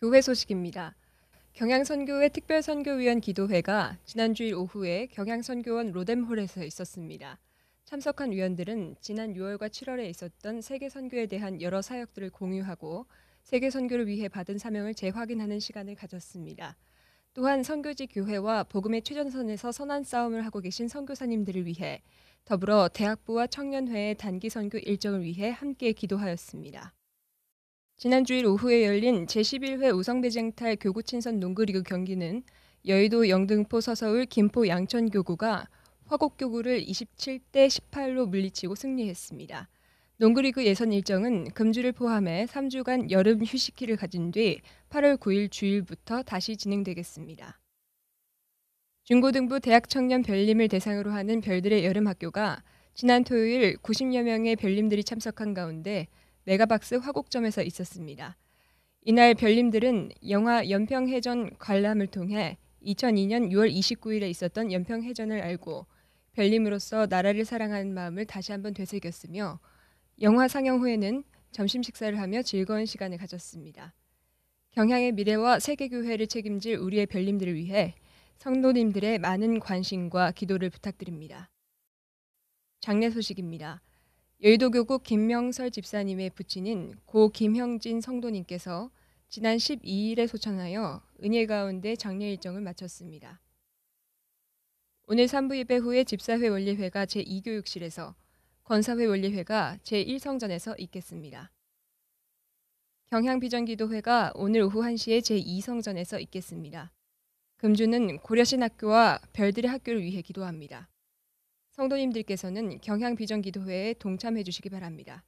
교회 소식입니다. 경향선교회 특별선교위원 기도회가 지난주일 오후에 경향선교원 로뎀홀에서 있었습니다. 참석한 위원들은 지난 6월과 7월에 있었던 세계 선교에 대한 여러 사역들을 공유하고 세계 선교를 위해 받은 사명을 재확인하는 시간을 가졌습니다. 또한 선교지 교회와 복음의 최전선에서 선한 싸움을 하고 계신 선교사님들을 위해 더불어 대학부와 청년회의 단기 선교 일정을 위해 함께 기도하였습니다. 지난주일 오후에 열린 제11회 우성대쟁탈 교구친선 농구리그 경기는 여의도 영등포 서서울 김포 양천교구가 화곡교구를 27대 18로 물리치고 승리했습니다. 농구리그 예선 일정은 금주를 포함해 3주간 여름 휴식기를 가진 뒤 8월 9일 주일부터 다시 진행되겠습니다. 중고등부 대학 청년 별림을 대상으로 하는 별들의 여름 학교가 지난 토요일 90여 명의 별림들이 참석한 가운데 메가박스 화곡점에서 있었습니다. 이날 별님들은 영화 연평해전 관람을 통해 2002년 6월 29일에 있었던 연평해전을 알고 별님으로서 나라를 사랑하는 마음을 다시 한번 되새겼으며 영화 상영 후에는 점심 식사를 하며 즐거운 시간을 가졌습니다. 경향의 미래와 세계교회를 책임질 우리의 별님들을 위해 성도님들의 많은 관심과 기도를 부탁드립니다. 장례 소식입니다. 여의도교구 김명설 집사님의 부친인 고 김형진 성도님께서 지난 12일에 소천하여 은혜 가운데 장례 일정을 마쳤습니다. 오늘 3부 예배 후에 집사회 원리회가 제2교육실에서 권사회 원리회가 제1성전에서 있겠습니다. 경향비전기도회가 오늘 오후 1시에 제2성전에서 있겠습니다. 금주는 고려신학교와 별들의 학교를 위해 기도합니다. 성도님들께서는 경향비전기도회에 동참해 주시기 바랍니다.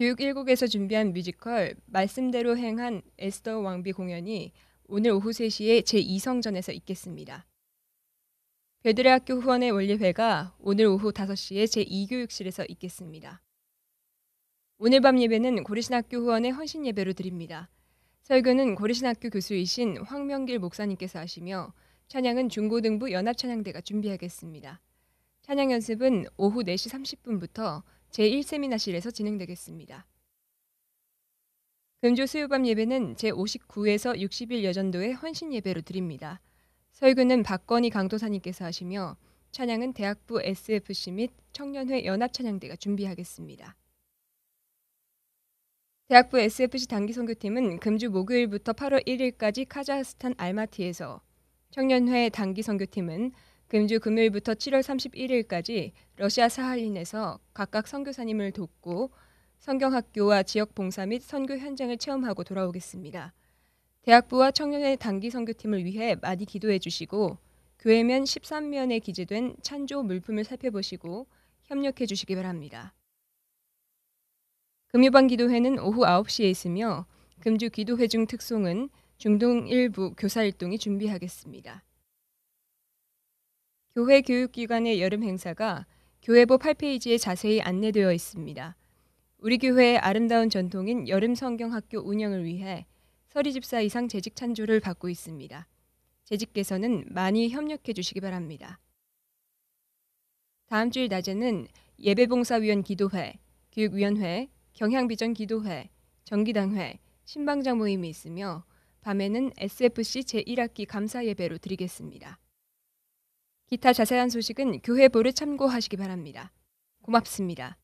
교육 1국에서 준비한 뮤지컬 말씀대로 행한 에스더 왕비 공연이 오늘 오후 3시에 제2성전에서 있겠습니다. 베드레 학교 후원의 원리회가 오늘 오후 5시에 제2교육실에서 있겠습니다. 오늘 밤 예배는 고리신학교 후원의 헌신 예배로 드립니다. 설교는 고리신학교 교수이신 황명길 목사님께서 하시며 찬양은 중고등부 연합찬양대가 준비하겠습니다. 찬양 연습은 오후 4시 30분부터 제1세미나실에서 진행되겠습니다. 금주 수요밤 예배는 제59에서 60일 여전도의 헌신 예배로 드립니다. 설교는 박건희 강도사님께서 하시며 찬양은 대학부 SFC 및 청년회 연합찬양대가 준비하겠습니다. 대학부 SFC 단기 선교팀은 금주 목요일부터 8월 1일까지 카자흐스탄 알마티에서 청년회 단기 선교팀은 금주 금요일부터 7월 31일까지 러시아 사할린에서 각각 선교사님을 돕고 성경학교와 지역 봉사 및 선교 현장을 체험하고 돌아오겠습니다. 대학부와 청년회 단기 선교팀을 위해 많이 기도해 주시고 교회면 13면에 기재된 찬조 물품을 살펴보시고 협력해 주시기 바랍니다. 금요반 기도회는 오후 9시에 있으며 금주 기도회 중 특송은 중동 일부 교사 일동이 준비하겠습니다. 교회 교육기관의 여름 행사가 교회보 8페이지에 자세히 안내되어 있습니다. 우리 교회의 아름다운 전통인 여름 성경학교 운영을 위해 서리 집사 이상 재직 찬조를 받고 있습니다. 재직께서는 많이 협력해 주시기 바랍니다. 다음 주일 낮에는 예배봉사위원 기도회, 교육위원회, 경향비전 기도회, 정기당회, 신방장 모임이 있으며 밤에는 SFC 제1학기 감사 예배로 드리겠습니다. 기타 자세한 소식은 교회 보를 참고하시기 바랍니다. 고맙습니다.